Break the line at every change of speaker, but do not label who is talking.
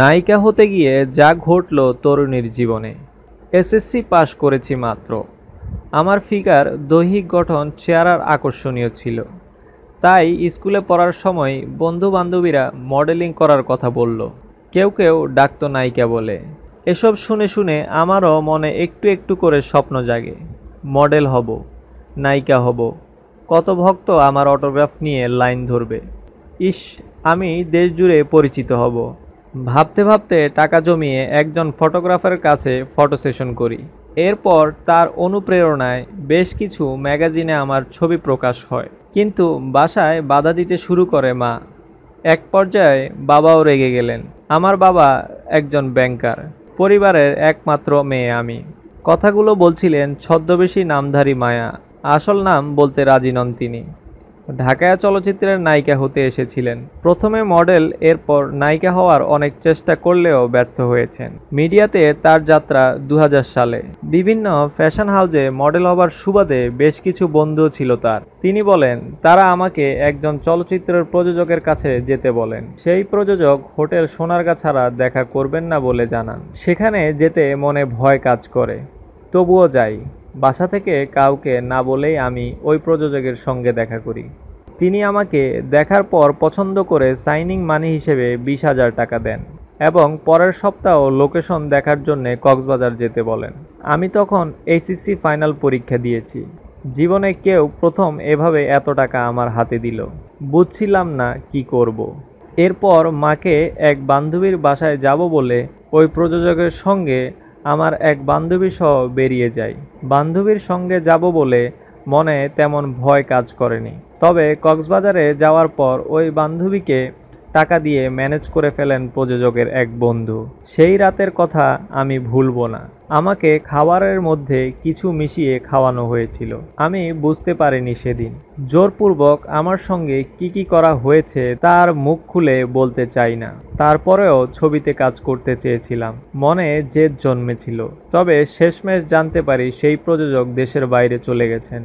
নায়িকা হতে গিয়ে যা ঘটল তরুণীর জীবনে এসএসসি পাশ করেছি মাত্র আমার ফিগার দৈহিক গঠন চেহারার আকর্ষণীয় ছিল তাই স্কুলে পড়ার সময় বন্ধু বান্ধবীরা মডেলিং করার কথা বলল কেউ কেউ ডাক্ত নায়িকা বলে এসব শুনে শুনে আমারও মনে একটু একটু করে স্বপ্ন জাগে মডেল হব নায়িকা হব কত ভক্ত আমার অটোগ্রাফ নিয়ে লাইন ধরবে ইস আমি দেশ জুড়ে পরিচিত হব ভাবতে ভাবতে টাকা জমিয়ে একজন ফটোগ্রাফারের কাছে ফটো সেশন করি এরপর তার অনুপ্রেরণায় বেশ কিছু ম্যাগাজিনে আমার ছবি প্রকাশ হয় কিন্তু বাসায় বাধা দিতে শুরু করে মা এক পর্যায়ে বাবাও রেগে গেলেন আমার বাবা একজন ব্যাংকার পরিবারের একমাত্র মেয়ে আমি কথাগুলো বলছিলেন ছদ্মবেশী নামধারী মায়া আসল নাম বলতে রাজি নন তিনি ঢাকায় চলচ্চিত্রের নায়িকা হতে এসেছিলেন প্রথমে মডেল এরপর নায়িকা হওয়ার অনেক চেষ্টা করলেও ব্যর্থ হয়েছেন মিডিয়াতে তার যাত্রা দু সালে বিভিন্ন ফ্যাশন হাউজে মডেল হবার সুবাদে বেশ কিছু বন্ধু ছিল তার তিনি বলেন তারা আমাকে একজন চলচ্চিত্রের প্রযোজকের কাছে যেতে বলেন সেই প্রযোজক হোটেল সোনারগা ছাড়া দেখা করবেন না বলে জানান সেখানে যেতে মনে ভয় কাজ করে তবুও যাই বাসা থেকে কাউকে না বলেই আমি ওই প্রযোজকের সঙ্গে দেখা করি তিনি আমাকে দেখার পর পছন্দ করে সাইনিং মানি হিসেবে বিশ হাজার টাকা দেন এবং পরের সপ্তাহ লোকেশন দেখার জন্যে কক্সবাজার যেতে বলেন আমি তখন এইচএসসি ফাইনাল পরীক্ষা দিয়েছি জীবনে কেউ প্রথম এভাবে এত টাকা আমার হাতে দিল বুঝছিলাম না কি করব। এরপর মাকে এক বান্ধবীর বাসায় যাব বলে ওই প্রযোজকের সঙ্গে আমার এক বান্ধবী সহ বেরিয়ে যাই বান্ধবীর সঙ্গে যাব বলে মনে তেমন ভয় কাজ করেনি তবে কক্সবাজারে যাওয়ার পর ওই বান্ধবীকে টাকা দিয়ে ম্যানেজ করে ফেলেন প্রযোজকের এক বন্ধু সেই রাতের কথা আমি ভুলবো না আমাকে খাবারের মধ্যে কিছু মিশিয়ে খাওয়ানো হয়েছিল আমি বুঝতে পারিনি সেদিন জোরপূর্বক আমার সঙ্গে কি কি করা হয়েছে তার মুখ খুলে বলতে চাই না তারপরেও ছবিতে কাজ করতে চেয়েছিলাম মনে জেদ জন্মেছিল তবে শেষমেশ জানতে পারি সেই প্রযোজক দেশের বাইরে চলে গেছেন